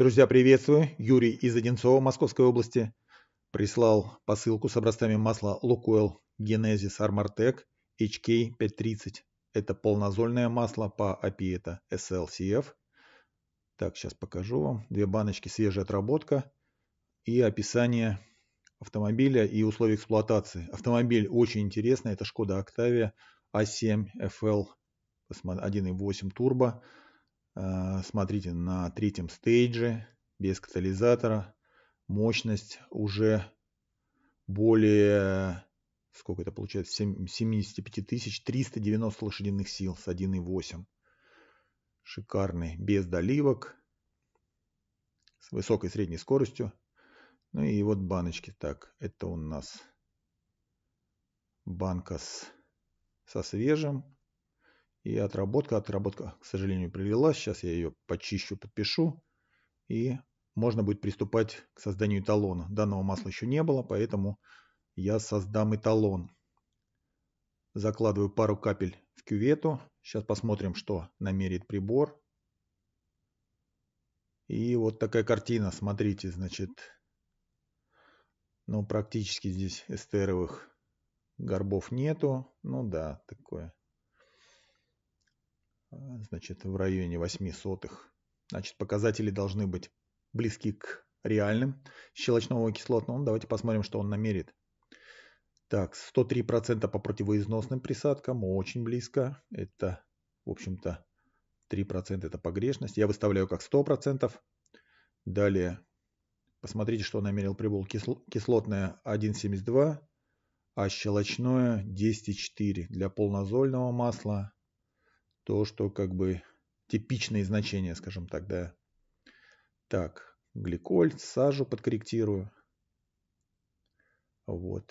Друзья, приветствую. Юрий из Одинцова, Московской области. Прислал посылку с образцами масла Лукойл Genesis Armortec HK530. Это полнозольное масло по API это SLCF. Так, сейчас покажу вам. Две баночки, свежая отработка и описание автомобиля и условия эксплуатации. Автомобиль очень интересный. Это Шкода Октавия A7 FL 1.8 турбо. А, смотрите, на третьем стейдже, без катализатора, мощность уже более, сколько это получается, 75 тысяч 390 лошадиных сил с 1.8. Шикарный, без доливок, с высокой средней скоростью. Ну и вот баночки. Так, это у нас банка с, со свежим и отработка, отработка, к сожалению, прилилась. Сейчас я ее почищу, подпишу. И можно будет приступать к созданию эталона. Данного масла еще не было, поэтому я создам эталон. Закладываю пару капель в кювету. Сейчас посмотрим, что намерит прибор. И вот такая картина, смотрите, значит, ну, практически здесь эстеровых горбов нету. Ну да, такое а, значит, в районе 8 сотых. Значит, показатели должны быть близки к реальным щелочного кислотного. Ну, давайте посмотрим, что он намерит. Так, 103% по противоизносным присадкам, очень близко. Это, в общем-то, 3% это погрешность. Я выставляю как 100%. Далее, посмотрите, что намерил прибыл. Кислотное 1,72, а щелочное 10,4. Для полнозольного масла то, что как бы типичные значения, скажем так, да. Так, гликоль, сажу подкорректирую. Вот.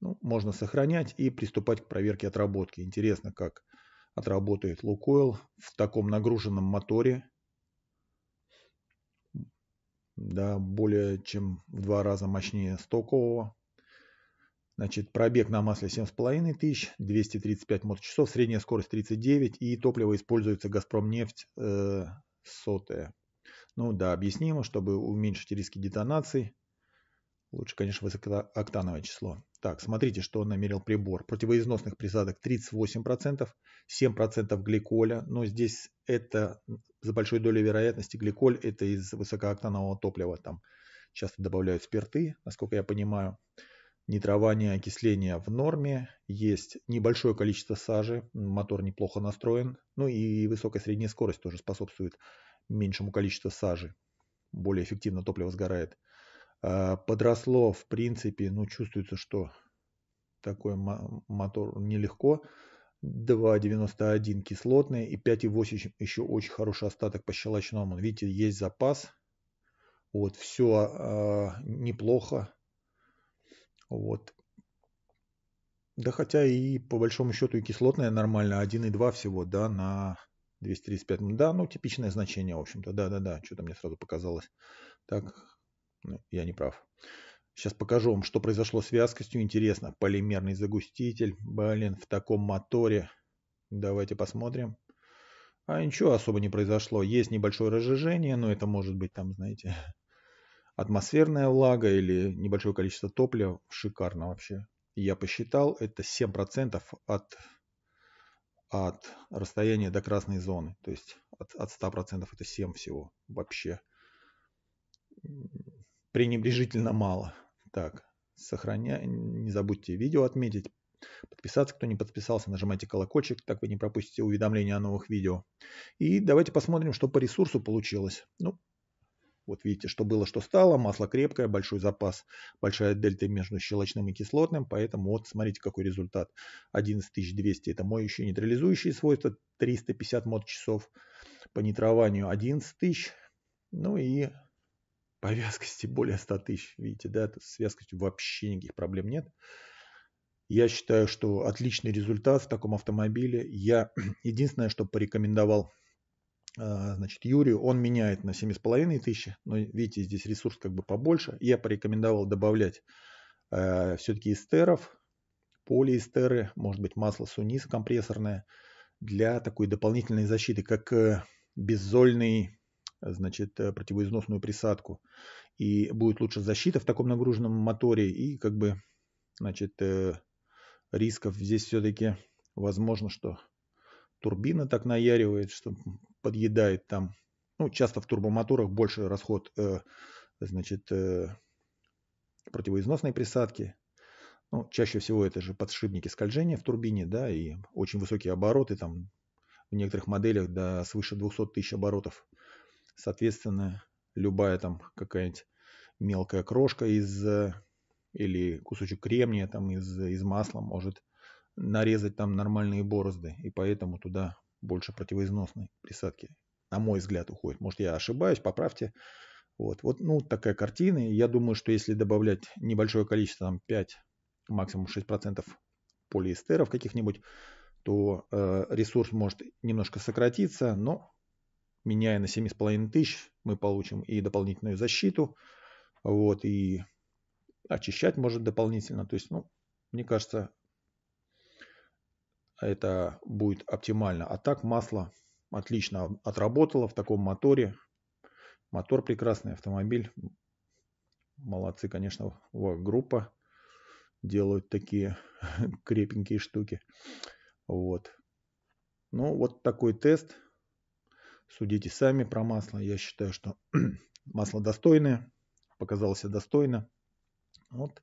Ну, можно сохранять и приступать к проверке отработки. Интересно, как отработает Лукойл в таком нагруженном моторе. Да, более чем в два раза мощнее стокового. Значит, пробег на масле 7,5 тысяч, 235 моточасов, средняя скорость 39 и топливо используется «Газпромнефть» э, сотая. Ну да, объяснимо, чтобы уменьшить риски детонаций. Лучше, конечно, высокооктановое число. Так, смотрите, что он намерил прибор. Противоизносных присадок 38%, 7% гликоля. Но здесь это за большой долей вероятности гликоль это из высокооктанового топлива. Там часто добавляют спирты, насколько я понимаю. Нитрование окисления в норме, есть небольшое количество сажи, мотор неплохо настроен, ну и высокая средняя скорость тоже способствует меньшему количеству сажи, более эффективно топливо сгорает. А, подросло, в принципе, ну чувствуется, что такой мотор нелегко. 2,91 кислотный и 5,8 еще очень хороший остаток по щелочному. Видите, есть запас. Вот, все э, а, неплохо. Вот. Да хотя и по большому счету и кислотная нормально, 1,2 всего, да, на 235. Да, ну типичное значение, в общем-то. Да-да-да, что-то мне сразу показалось. Так, ну, я не прав. Сейчас покажу вам, что произошло с вязкостью. Интересно, полимерный загуститель, блин, в таком моторе. Давайте посмотрим. А ничего особо не произошло. Есть небольшое разжижение, но это может быть там, знаете, атмосферная влага или небольшое количество топлива, шикарно вообще. Я посчитал, это 7% от, от расстояния до красной зоны. То есть от, от 100% это 7 всего. Вообще пренебрежительно мало. Так, сохраняй, не забудьте видео отметить, подписаться, кто не подписался, нажимайте колокольчик, так вы не пропустите уведомления о новых видео. И давайте посмотрим, что по ресурсу получилось. Ну, вот видите, что было, что стало. Масло крепкое, большой запас, большая дельта между щелочным и кислотным. Поэтому вот смотрите, какой результат. 11200 это моющие нейтрализующие свойства. 350 мод-часов по нитрованию 11 тысяч. Ну и по вязкости более 100 тысяч. Видите, да, с вязкостью вообще никаких проблем нет. Я считаю, что отличный результат в таком автомобиле. Я единственное, что порекомендовал – а, значит, Юрию, он меняет на 7,5 тысячи, но видите, здесь ресурс как бы побольше. Я порекомендовал добавлять э, все-таки эстеров, полиэстеры, может быть масло сунис компрессорное для такой дополнительной защиты, как э, беззольный, значит, э, противоизносную присадку. И будет лучше защита в таком нагруженном моторе и как бы, значит, э, рисков здесь все-таки возможно, что турбина так наяривает, что подъедает там. Ну, часто в турбомоторах больше расход, э, значит, э, противоизносной присадки. Ну, чаще всего это же подшипники скольжения в турбине, да, и очень высокие обороты, там в некоторых моделях до свыше 200 тысяч оборотов. Соответственно, любая там какая-нибудь мелкая крошка из э, или кусочек кремния там из, из масла может нарезать там нормальные борозды, и поэтому туда больше противоизносной присадки. На мой взгляд уходит. Может, я ошибаюсь, поправьте. Вот, вот ну, такая картина. Я думаю, что если добавлять небольшое количество, там 5, максимум 6% полиэстеров каких-нибудь, то э, ресурс может немножко сократиться, но меняя на 7,5 тысяч, мы получим и дополнительную защиту, вот, и очищать может дополнительно. То есть, ну, мне кажется, это будет оптимально. А так масло отлично отработало в таком моторе. Мотор прекрасный, автомобиль. Молодцы, конечно, группа делают такие крепенькие штуки. Вот. Ну, вот такой тест. Судите сами про масло. Я считаю, что масло достойное. Показалось достойно. Вот.